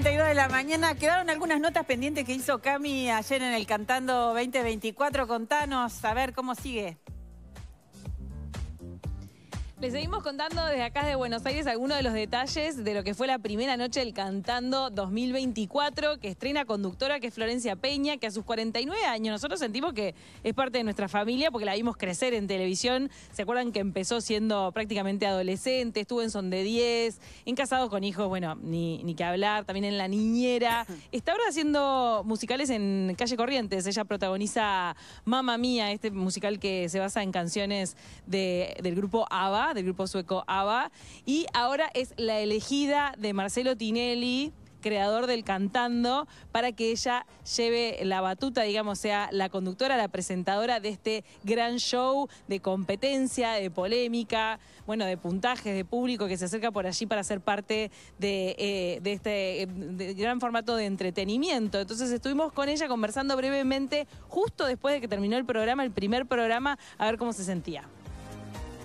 32 de la mañana. Quedaron algunas notas pendientes que hizo Cami ayer en el Cantando 2024. Contanos, a ver cómo sigue. Le seguimos contando desde acá de Buenos Aires algunos de los detalles de lo que fue la primera noche del Cantando 2024, que estrena conductora, que es Florencia Peña, que a sus 49 años nosotros sentimos que es parte de nuestra familia porque la vimos crecer en televisión. ¿Se acuerdan que empezó siendo prácticamente adolescente? Estuvo en Son de 10, en Casados con Hijos, bueno, ni, ni que hablar, también en La Niñera. Está ahora haciendo musicales en Calle Corrientes. Ella protagoniza Mamma Mía, este musical que se basa en canciones de, del grupo ABBA del grupo sueco ABBA, y ahora es la elegida de Marcelo Tinelli creador del Cantando, para que ella lleve la batuta, digamos, sea la conductora, la presentadora de este gran show de competencia, de polémica, bueno, de puntajes, de público que se acerca por allí para ser parte de, eh, este gran formato de entretenimiento. Entonces estuvimos con ella conversando brevemente justo después de que terminó el programa, el primer programa, a ver cómo se sentía.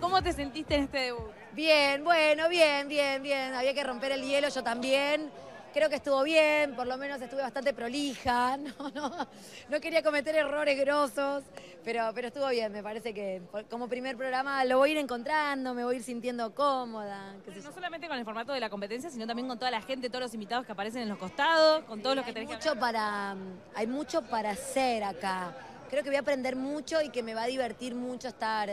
¿Cómo te sentiste en este debut? Bien, bueno, bien, bien, bien. Había que romper el hielo, yo también. Creo que estuvo bien, por lo menos estuve bastante prolija, no, quería cometer errores grosos, pero, pero estuvo bien, me parece que como primer programa lo voy a ir encontrando, me voy a ir sintiendo cómoda. no solamente con el formato de la competencia, sino también con toda la gente, todos los invitados que aparecen en los costados, con todos los que tenés mucho para Hay mucho para hacer acá, creo que voy a aprender mucho y que me va a divertir mucho estar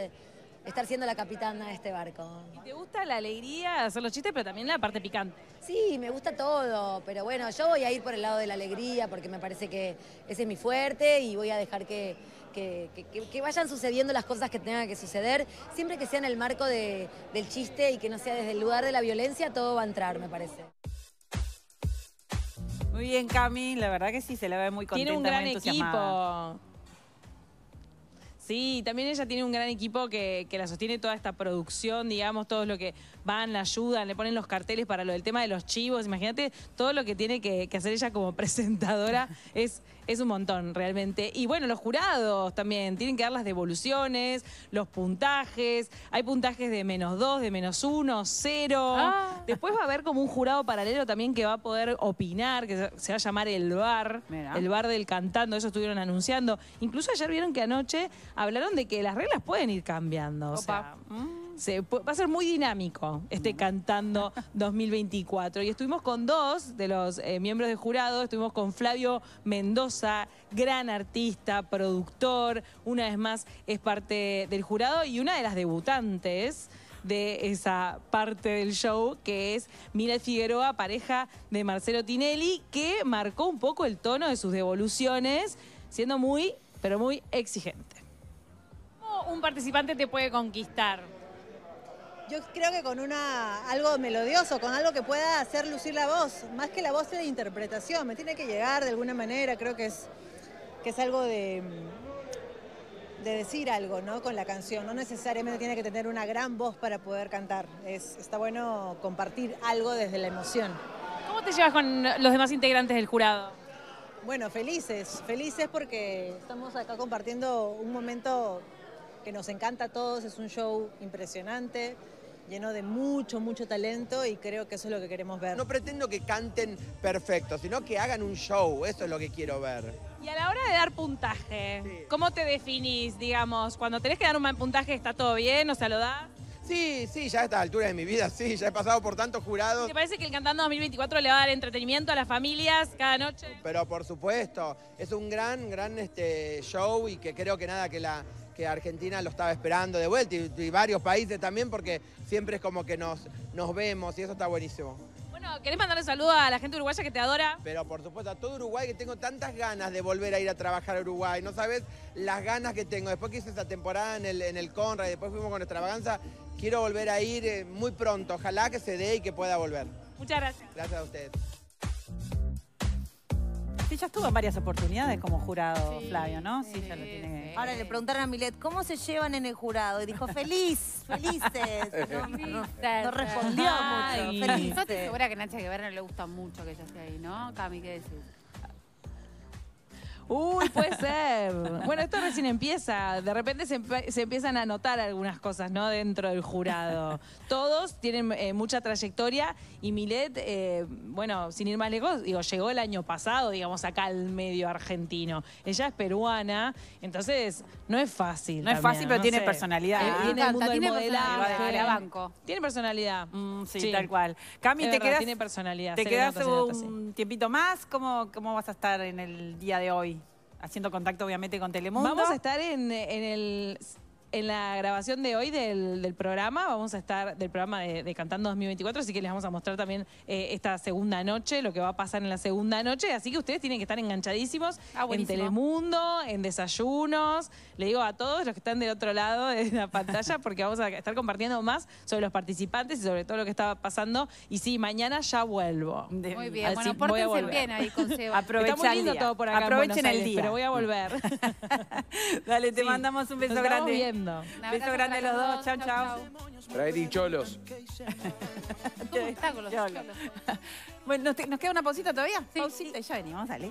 estar siendo la capitana de este barco. ¿Y te gusta la alegría, hacer los chistes, pero también la parte picante? Sí, me gusta todo, pero bueno, yo voy a ir por el lado de la alegría porque me parece que ese es mi fuerte y voy a dejar que, que, vayan sucediendo las cosas que tengan que suceder, siempre que sea en el marco del chiste y que no sea desde el lugar de la violencia, todo va a entrar, me parece. Muy bien, Cami, la verdad que sí, se la ve muy contenta, Tiene un gran equipo. Sí, también ella tiene un gran equipo que, la sostiene toda esta producción, digamos, todo lo que van, la ayudan, le ponen los carteles para lo del tema de los chivos. Imagínate todo lo que tiene que, hacer ella como presentadora. es, es un montón, realmente. Y bueno, los jurados también tienen que dar las devoluciones, los puntajes. Hay puntajes de menos dos, de menos uno, cero. Ah. Después va a haber como un jurado paralelo también que va a poder opinar, que se va a llamar el bar, el bar del cantando. Eso estuvieron anunciando. Incluso ayer vieron que anoche hablaron de que las reglas pueden ir cambiando. O sea, va a ser muy dinámico este mm. Cantando 2024. Y estuvimos con dos de los eh, miembros del jurado, estuvimos con Flavio Mendoza, gran artista, productor, una vez más es parte del jurado y una de las debutantes de esa parte del show, que es Mira Figueroa, pareja de Marcelo Tinelli, que marcó un poco el tono de sus devoluciones, siendo muy, pero muy exigente un participante te puede conquistar? Yo creo que con una, algo melodioso, con algo que pueda hacer lucir la voz, más que la voz de interpretación, me tiene que llegar de alguna manera, creo que es, que es algo de, de decir algo ¿no? con la canción, no necesariamente tiene que tener una gran voz para poder cantar, es, está bueno compartir algo desde la emoción. ¿Cómo te llevas con los demás integrantes del jurado? Bueno, felices, felices porque estamos acá compartiendo un momento nos encanta a todos, es un show impresionante lleno de mucho, mucho talento y creo que eso es lo que queremos ver. No pretendo que canten perfecto, sino que hagan un show, eso es lo que quiero ver. Y a la hora de dar puntaje, ¿cómo te definís, digamos? Cuando tenés que dar un puntaje, ¿está todo bien? ¿O se lo da? Sí, sí, ya a esta altura de mi vida, sí, ya he pasado por tantos jurados. ¿Te parece que el Cantando 2024 le va a dar entretenimiento a las familias cada noche? Pero por supuesto, es un gran, gran este, show y que creo que nada, que la, que Argentina lo estaba esperando de vuelta y, varios países también porque siempre es como que nos, nos vemos y eso está buenísimo. Bueno, ¿querés mandarle saludo a la gente uruguaya que te adora? Pero por supuesto, a todo Uruguay que tengo tantas ganas de volver a ir a trabajar a Uruguay. No sabes las ganas que tengo. Después que hice esa temporada en el, en el Conra y después fuimos con extravaganza, quiero volver a ir eh, muy pronto. Ojalá que se dé y que pueda volver. Muchas gracias. Gracias a ustedes. Sí, ya estuvo en varias oportunidades como jurado, Flavio, ¿no? Sí, ya lo tiene. Ahora le preguntaron a Milet, ¿cómo se llevan en el jurado? Y dijo, feliz, felices. No, respondió mucho, feliz. Yo estoy segura que Nacha Guevara no le gusta mucho que ella esté ahí, ¿no? Cami, ¿qué decís? Uy, puede ser. bueno, esto recién empieza. De repente se, empiezan a notar algunas cosas, ¿no? Dentro del jurado. Todos tienen eh, mucha trayectoria y Milet, eh, bueno, sin ir más lejos, digo, llegó el año pasado, digamos, acá al medio argentino. Ella es peruana, entonces no es fácil. No es fácil, pero tiene personalidad. el tiene personalidad. Tiene mm. personalidad sí, tal cual. Cami, te quedas, tiene personalidad. ¿Te quedas un tiempito más? ¿Cómo, ¿Cómo vas a estar en el día de hoy? Haciendo contacto, obviamente, con Telemundo. Vamos a estar en el en la grabación de hoy del, programa, vamos a estar del programa de, Cantando 2024, así que les vamos a mostrar también eh, esta segunda noche, lo que va a pasar en la segunda noche, así que ustedes tienen que estar enganchadísimos ah, en Telemundo, en desayunos, le digo a todos los que están del otro lado de la pantalla, porque vamos a estar compartiendo más sobre los participantes y sobre todo lo que estaba pasando, y sí, mañana ya vuelvo. Muy bien, bueno, pórtense bien ahí con Aprovechen lindo el día. todo por acá Aprovechen el día. pero voy a volver. Dale, te mandamos un beso grande. Bien. Un Beso grande a los dos. Chao, chao. Traer cholos. ¿Cómo está con los cholos? bueno, ¿nos, queda una pausita todavía? Pausita y ya venimos, dale.